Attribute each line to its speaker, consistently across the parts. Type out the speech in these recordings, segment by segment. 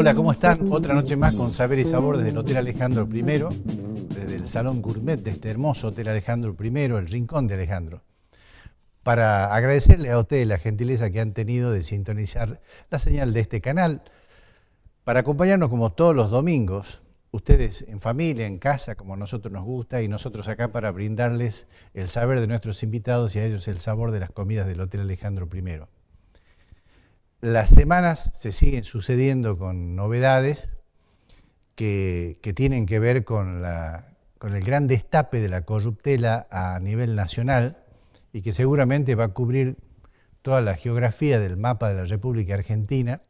Speaker 1: Hola, ¿cómo están? Otra noche más con Saber y Sabor desde el Hotel Alejandro I, desde el Salón Gourmet de este hermoso Hotel Alejandro I, el Rincón de Alejandro. Para agradecerle a ustedes la gentileza que han tenido de sintonizar la señal de este canal, para acompañarnos como todos los domingos, ustedes en familia, en casa, como a nosotros nos gusta, y nosotros acá para brindarles el saber de nuestros invitados y a ellos el sabor de las comidas del Hotel Alejandro I las semanas se siguen sucediendo con novedades que, tienen que ver con, el gran destape de la corruptela a nivel nacional y que seguramente va a cubrir toda la geografía del mapa de la República Argentina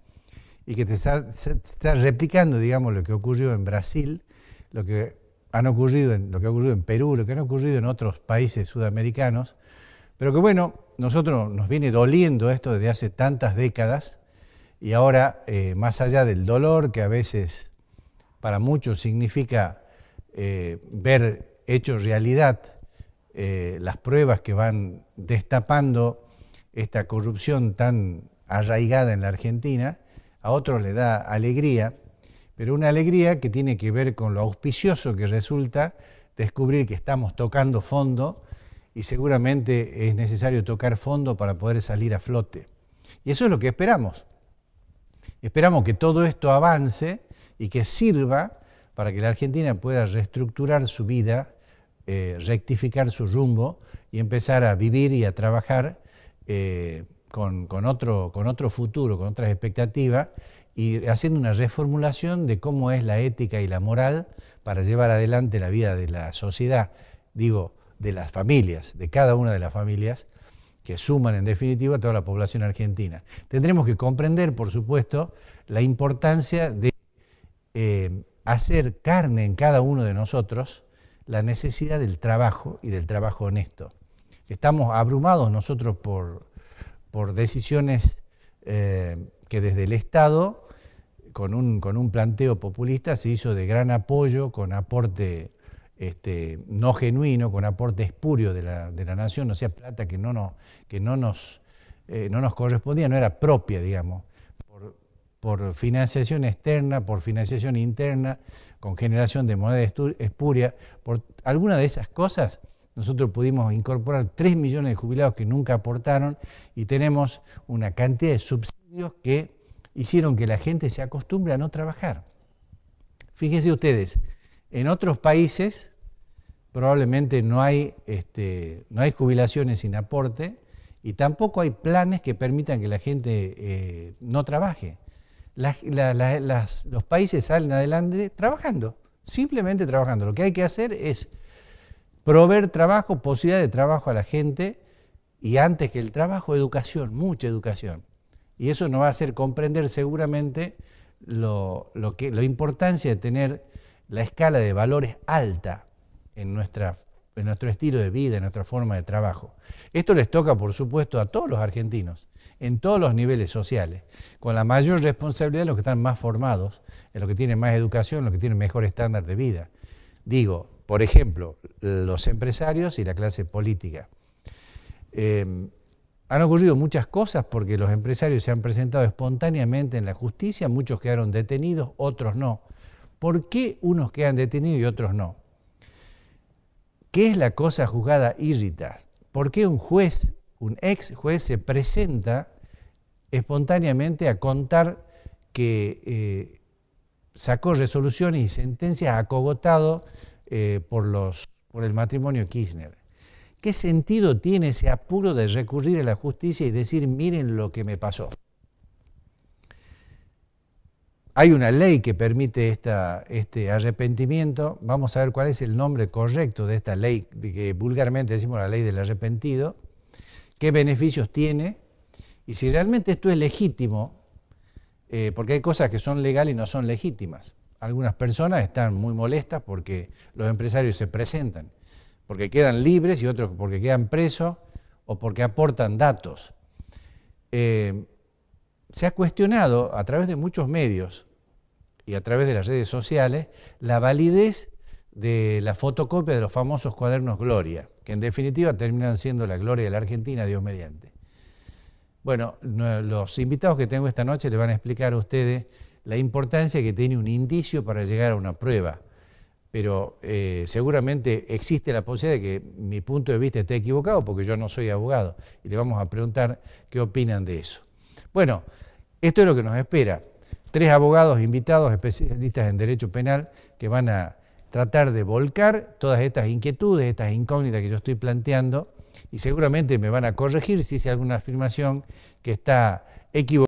Speaker 1: y que te está, se está replicando, digamos, lo que ocurrió en Brasil, lo que, ocurrido en, lo que ha ocurrido en Perú, lo que ha ocurrido en otros países sudamericanos, pero que bueno, nosotros nos viene doliendo esto desde hace tantas décadas y ahora, eh, más allá del dolor que a veces para muchos significa eh, ver hecho realidad eh, las pruebas que van destapando esta corrupción tan arraigada en la Argentina, a otros le da alegría, pero una alegría que tiene que ver con lo auspicioso que resulta descubrir que estamos tocando fondo y seguramente es necesario tocar fondo para poder salir a flote. Y eso es lo que esperamos. Esperamos que todo esto avance y que sirva para que la Argentina pueda reestructurar su vida, eh, rectificar su rumbo y empezar a vivir y a trabajar eh, con, otro, con otro futuro, con otras expectativas y haciendo una reformulación de cómo es la ética y la moral para llevar adelante la vida de la sociedad. Digo, de las familias, de cada una de las familias, que suman en definitiva toda la población argentina. Tendremos que comprender, por supuesto, la importancia de eh, hacer carne en cada uno de nosotros la necesidad del trabajo y del trabajo honesto. Estamos abrumados nosotros por, por decisiones eh, que desde el Estado, con un, con un planteo populista, se hizo de gran apoyo, con aporte este, no genuino, con aporte espurio de la, nación, o sea, plata que no, no, que no, nos, eh, no nos correspondía, no era propia, digamos, por, por, financiación externa, por financiación interna, con generación de moneda espuria, por alguna de esas cosas. Nosotros pudimos incorporar 3 millones de jubilados que nunca aportaron y tenemos una cantidad de subsidios que hicieron que la gente se acostumbre a no trabajar. Fíjense ustedes, en otros países probablemente no hay, este, no hay jubilaciones sin aporte y tampoco hay planes que permitan que la gente eh, no trabaje. los países salen adelante trabajando, simplemente trabajando. Lo que hay que hacer es proveer trabajo, posibilidad de trabajo a la gente y antes que el trabajo, educación, mucha educación. Y eso nos va a hacer comprender seguramente lo que, la importancia de tener la escala de valores alta, en, nuestra, en nuestro estilo de vida, en nuestra forma de trabajo. Esto les toca, por supuesto, a todos los argentinos, en todos los niveles sociales, con la mayor responsabilidad en los que están más formados, en los que tienen más educación, en los que tienen mejor estándar de vida. Digo, por ejemplo, los empresarios y la clase política. Em, han ocurrido muchas cosas porque los empresarios se han presentado espontáneamente en la justicia, muchos quedaron detenidos, otros no. ¿Por qué unos quedan detenidos y otros no? ¿Qué es la cosa juzgada irrita? ¿Por qué un juez, un ex juez, se presenta espontáneamente a contar que eh, sacó resoluciones y sentencias acogotado eh, por, los, por el matrimonio Kirchner? ¿Qué sentido tiene ese apuro de recurrir a la justicia y decir, miren lo que me pasó? hay una ley que permite este arrepentimiento. Vamos a ver cuál es el nombre correcto de esta ley, de que vulgarmente decimos la ley del arrepentido, qué beneficios tiene y si realmente esto es legítimo, eh, porque hay cosas que son legales y no son legítimas. Algunas personas están muy molestas porque los empresarios se presentan, porque quedan libres y otros porque quedan presos o porque aportan datos. Eh, se ha cuestionado a través de muchos medios y a través de las redes sociales la validez de la fotocopia de los famosos cuadernos Gloria, que en definitiva terminan siendo la gloria de la Argentina, Dios mediante. Bueno, los invitados que tengo esta noche le van a explicar a ustedes la importancia que tiene un indicio para llegar a una prueba, pero eh, seguramente existe la posibilidad de que mi punto de vista esté equivocado porque yo no soy abogado y le vamos a preguntar qué opinan de eso. Bueno, esto es lo que nos espera. Tres abogados invitados, especialistas en derecho penal, que van a tratar de volcar todas estas inquietudes, estas incógnitas que yo estoy planteando, y seguramente me van a corregir si hice alguna afirmación que está equivocada.